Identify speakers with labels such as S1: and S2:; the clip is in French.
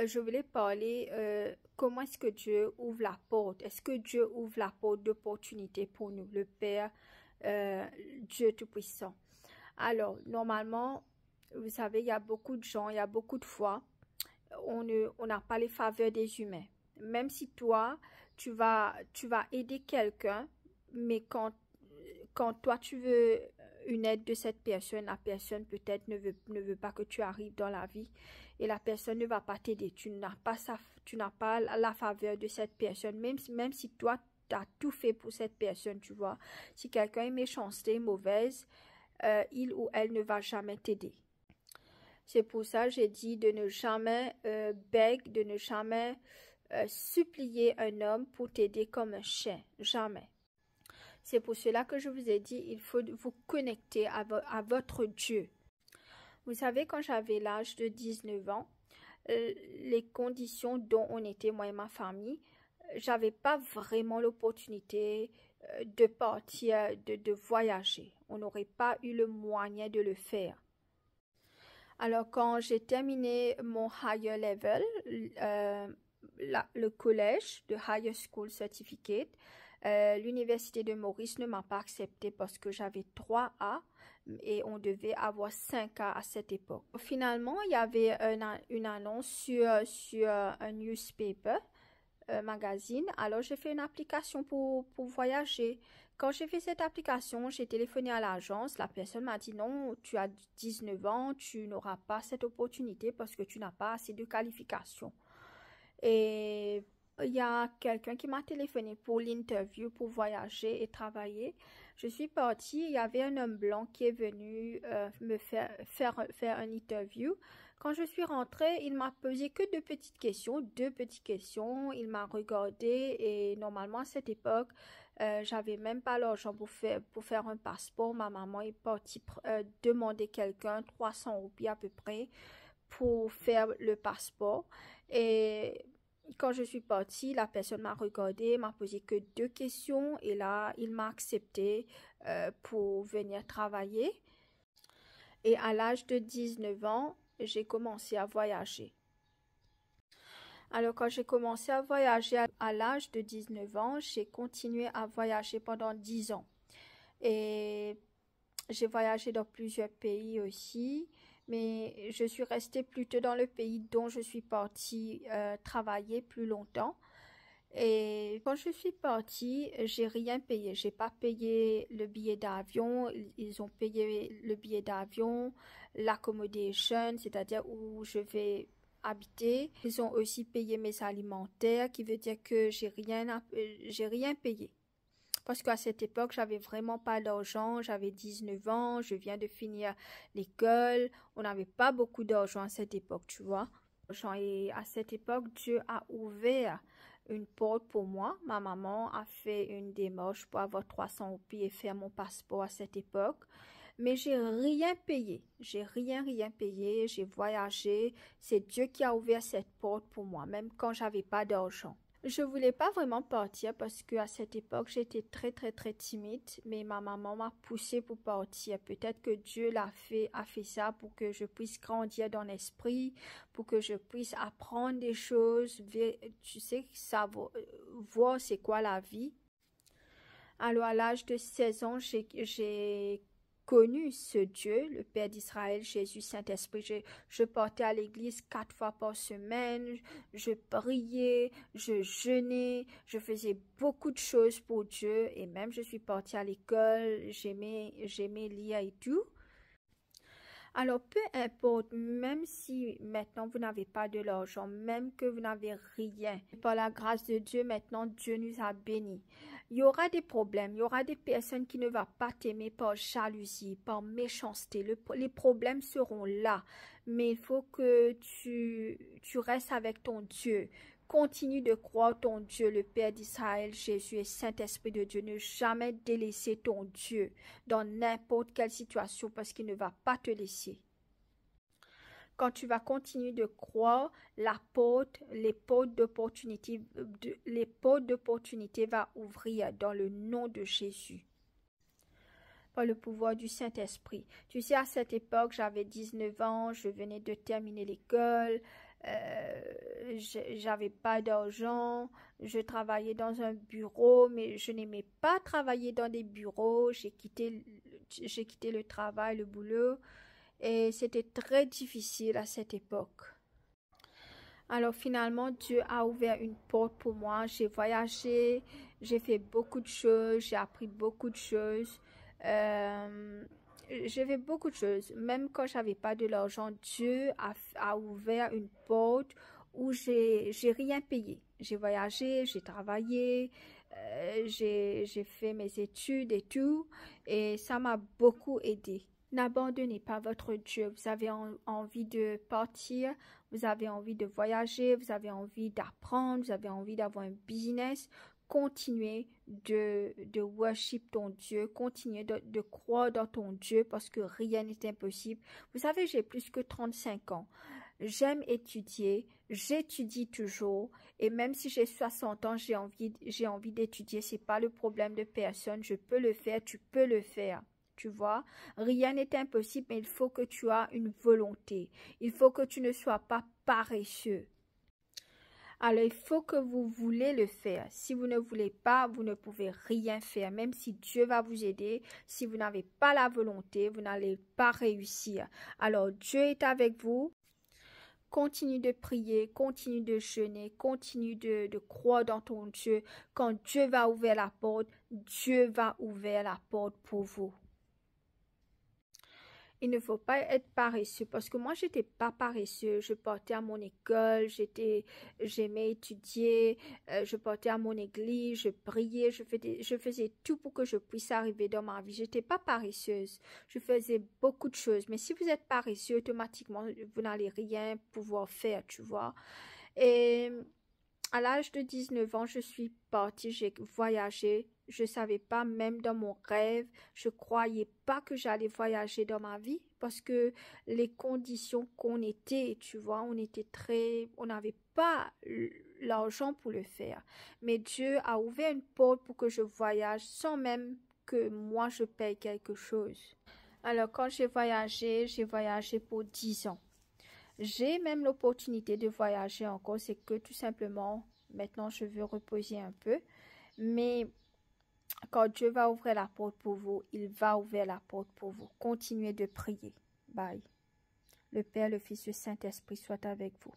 S1: Euh, je voulais parler euh, comment est-ce que Dieu ouvre la porte. Est-ce que Dieu ouvre la porte d'opportunité pour nous, le Père, euh, Dieu Tout-Puissant. Alors, normalement, vous savez, il y a beaucoup de gens, il y a beaucoup de fois, on n'a on pas les faveurs des humains. Même si toi, tu vas, tu vas aider quelqu'un, mais quand, quand toi, tu veux une aide de cette personne, la personne peut-être ne veut, ne veut pas que tu arrives dans la vie et la personne ne va pas t'aider. Tu n'as pas tu n'as pas la faveur de cette personne, même, même si toi, tu as tout fait pour cette personne, tu vois. Si quelqu'un est méchanceté, mauvaise, euh, il ou elle ne va jamais t'aider. C'est pour ça j'ai dit de ne jamais euh, de ne jamais euh, supplier un homme pour t'aider comme un chien. Jamais. C'est pour cela que je vous ai dit, il faut vous connecter à votre Dieu. Vous savez, quand j'avais l'âge de 19 ans, euh, les conditions dont on était, moi et ma famille, j'avais pas vraiment l'opportunité euh, de partir, de, voyager. On n'aurait pas eu le moyen de le faire. Alors, quand j'ai terminé mon higher level, euh, le collège de Higher School Certificate, l'université de Maurice ne m'a pas accepté parce que j'avais 3 A et on devait avoir 5 cas à cette époque. Finalement, il y avait une, annonce sur, euh, un newspaper un euh, magazine. Alors, j'ai fait une application pour, pour voyager. Quand j'ai fait cette application, j'ai téléphoné à l'agence. La personne m'a dit non, tu as 19 ans, tu n'auras pas cette opportunité parce que tu n'as pas assez de qualifications. Et il y a quelqu'un qui m'a téléphoné pour l'interview, pour voyager et travailler. Je suis partie, il y avait un homme blanc qui est venu euh, me faire, faire, un interview. Quand je suis rentrée, il m'a posé que deux petites questions, deux petites questions. Il m'a regardé et normalement à cette époque, euh, j'avais même pas l'argent pour faire, pour faire un passeport. Ma maman est partie euh, demander quelqu'un 300 roupies à peu près pour faire le passeport. Et quand je suis partie, la personne m'a regardé, m'a posé que deux questions et là, il m'a accepté euh, pour venir travailler. Et à l'âge de 19 ans, j'ai commencé à voyager. Alors quand j'ai commencé à voyager à l'âge de 19 ans, j'ai continué à voyager pendant 10 ans. Et j'ai voyagé dans plusieurs pays aussi mais je suis restée plutôt dans le pays dont je suis partie euh, travailler plus longtemps. Et quand je suis partie, j'ai rien payé. J'ai pas payé le billet d'avion. Ils ont payé le billet d'avion, l'accommodation, c'est-à-dire où je vais habiter. Ils ont aussi payé mes alimentaires, qui veut dire que j'ai rien, euh, j'ai rien payé parce qu'à cette époque, j'avais vraiment pas d'argent, j'avais 19 ans, je viens de finir l'école, on n'avait pas beaucoup d'argent à cette époque, tu vois. Et à cette époque, Dieu a ouvert une porte pour moi. Ma maman a fait une démarche pour avoir 300 roupies et faire mon passeport à cette époque. Mais j'ai rien payé. J'ai rien, rien payé. J'ai voyagé. C'est Dieu qui a ouvert cette porte pour moi, même quand j'avais pas d'argent. Je voulais pas vraiment partir parce que à cette époque j'étais très très très timide, mais ma maman m'a poussée pour partir. Peut-être que Dieu l'a fait, a fait ça pour que je puisse grandir dans l'esprit, pour que je puisse apprendre des choses, tu sais, voir c'est quoi la vie. Alors à l'âge de 16 ans, j'ai connu ce Dieu, le Père d'Israël, Jésus, Saint-Esprit. Je, portais à l'église quatre fois par semaine, je priais, je jeûnais, je faisais beaucoup de choses pour Dieu et même je suis partie à l'école, j'aimais, j'aimais lire et tout. Alors, peu importe, même si maintenant vous n'avez pas de l'argent, même que vous n'avez rien, par la grâce de Dieu, maintenant Dieu nous a bénis. Il y aura des problèmes, il y aura des personnes qui ne vont pas t'aimer par jalousie, par méchanceté. les problèmes seront là, mais il faut que tu, tu restes avec ton Dieu, Continue de croire ton Dieu, le Père d'Israël, Jésus et Saint-Esprit de Dieu. Ne jamais délaisser ton Dieu dans n'importe quelle situation parce qu'il ne va pas te laisser. Quand tu vas continuer de croire, la porte, les portes d'opportunité, les portes d'opportunité va ouvrir dans le nom de Jésus par le pouvoir du Saint-Esprit. Tu sais, à cette époque, j'avais 19 ans, je venais de terminer l'école, euh, j'avais pas d'argent, je travaillais dans un bureau, mais je n'aimais pas travailler dans des bureaux. J'ai quitté, j'ai quitté le travail, le boulot, et c'était très difficile à cette époque. Alors finalement, Dieu a ouvert une porte pour moi. J'ai voyagé, j'ai fait beaucoup de choses, j'ai appris beaucoup de choses. Euh, j'ai fait beaucoup de choses. Même quand j'avais pas de l'argent, Dieu a, ouvert une porte où j'ai rien payé. J'ai voyagé, j'ai travaillé, euh, j'ai fait mes études et tout. Et ça m'a beaucoup aidé. N'abandonnez pas votre Dieu. Vous avez envie de partir, vous avez envie de voyager, vous avez envie d'apprendre, vous avez envie d'avoir un business continuer de, de worship ton Dieu, continuez de, de croire dans ton Dieu parce que rien n'est impossible. Vous savez, j'ai plus que 35 ans. J'aime étudier, j'étudie toujours et même si j'ai 60 ans, j'ai envie, j'ai envie d'étudier. C'est pas le problème de personne. Je peux le faire, tu peux le faire tu vois. Rien n'est impossible, mais il faut que tu aies une volonté. Il faut que tu ne sois pas paresseux. Alors, il faut que vous voulez le faire. Si vous ne voulez pas, vous ne pouvez rien faire. Même si Dieu va vous aider, si vous n'avez pas la volonté, vous n'allez pas réussir. Alors, Dieu est avec vous. Continue de prier, continue de jeûner, continue de, de croire dans ton Dieu. Quand Dieu va ouvrir la porte, Dieu va ouvrir la porte pour vous il ne faut pas être paresseux parce que moi j'étais pas paresseux. Je portais à mon école, j'étais, j'aimais étudier, euh, je portais à mon église, je priais, je faisais, je faisais tout pour que je puisse arriver dans ma vie. J'étais pas paresseuse. Je faisais beaucoup de choses. Mais si vous êtes paresseux, automatiquement vous n'allez rien pouvoir faire, tu vois. Et à l'âge de 19 ans, je suis partie, j'ai voyagé. Je savais pas, même dans mon rêve, je croyais pas que j'allais voyager dans ma vie parce que les conditions qu'on était, tu vois, on était très, on n'avait pas l'argent pour le faire. Mais Dieu a ouvert une porte pour que je voyage sans même que moi je paye quelque chose. Alors quand j'ai voyagé, j'ai voyagé pour 10 ans. J'ai même l'opportunité de voyager encore. C'est que tout simplement, maintenant, je veux reposer un peu. Mais quand Dieu va ouvrir la porte pour vous, il va ouvrir la porte pour vous. Continuez de prier. Bye. Le Père, le Fils, le Saint-Esprit soient avec vous.